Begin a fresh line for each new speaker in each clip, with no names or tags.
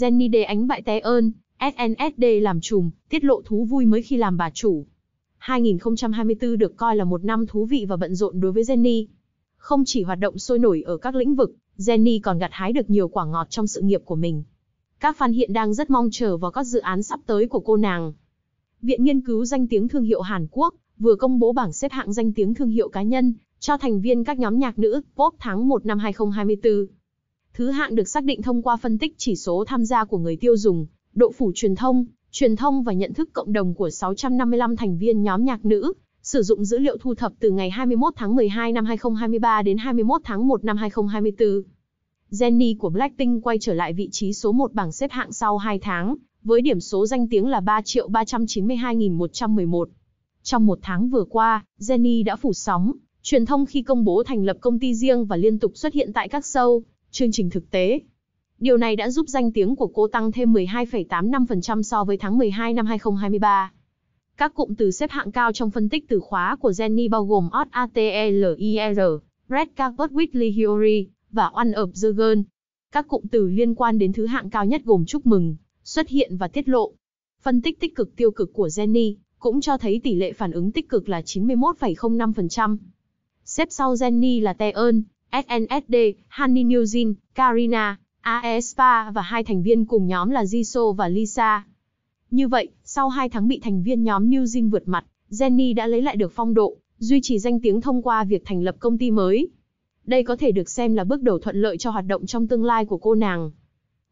Jenny Đê ánh bại té ơn, SNSD làm chùm, tiết lộ thú vui mới khi làm bà chủ. 2024 được coi là một năm thú vị và bận rộn đối với Jenny. Không chỉ hoạt động sôi nổi ở các lĩnh vực, Jenny còn gặt hái được nhiều quả ngọt trong sự nghiệp của mình. Các fan hiện đang rất mong chờ vào các dự án sắp tới của cô nàng. Viện Nghiên cứu Danh tiếng Thương hiệu Hàn Quốc vừa công bố bảng xếp hạng danh tiếng thương hiệu cá nhân cho thành viên các nhóm nhạc nữ Pop tháng 1 năm 2024. Thứ hạng được xác định thông qua phân tích chỉ số tham gia của người tiêu dùng, độ phủ truyền thông, truyền thông và nhận thức cộng đồng của 655 thành viên nhóm nhạc nữ, sử dụng dữ liệu thu thập từ ngày 21 tháng 12 năm 2023 đến 21 tháng 1 năm 2024. Jennie của Blackpink quay trở lại vị trí số 1 bảng xếp hạng sau 2 tháng, với điểm số danh tiếng là 3.392.111. Trong một tháng vừa qua, Jennie đã phủ sóng, truyền thông khi công bố thành lập công ty riêng và liên tục xuất hiện tại các show, chương trình thực tế. Điều này đã giúp danh tiếng của cô tăng thêm 12,85% so với tháng 12 năm 2023. Các cụm từ xếp hạng cao trong phân tích từ khóa của Jenny bao gồm Odd e e Red Carpet Weekly History và One of the Girl. Các cụm từ liên quan đến thứ hạng cao nhất gồm chúc mừng, xuất hiện và tiết lộ. Phân tích tích cực tiêu cực của Jenny cũng cho thấy tỷ lệ phản ứng tích cực là 91,05%. Xếp sau Jenny là Taeyeon, SNSD, Hani Newzin, Karina, Aespa và hai thành viên cùng nhóm là Jisoo và Lisa. Như vậy, sau hai tháng bị thành viên nhóm Newzin vượt mặt, Jennie đã lấy lại được phong độ, duy trì danh tiếng thông qua việc thành lập công ty mới. Đây có thể được xem là bước đầu thuận lợi cho hoạt động trong tương lai của cô nàng.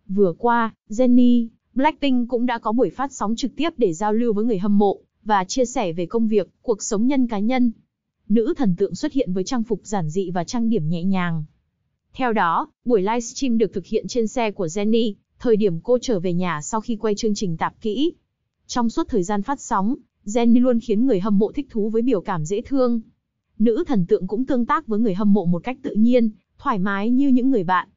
Vừa qua, Jennie Blackpink cũng đã có buổi phát sóng trực tiếp để giao lưu với người hâm mộ và chia sẻ về công việc, cuộc sống nhân cá nhân nữ thần tượng xuất hiện với trang phục giản dị và trang điểm nhẹ nhàng. Theo đó, buổi livestream được thực hiện trên xe của Jenny, thời điểm cô trở về nhà sau khi quay chương trình tạp kỹ. Trong suốt thời gian phát sóng, Jenny luôn khiến người hâm mộ thích thú với biểu cảm dễ thương. Nữ thần tượng cũng tương tác với người hâm mộ một cách tự nhiên, thoải mái như những người bạn.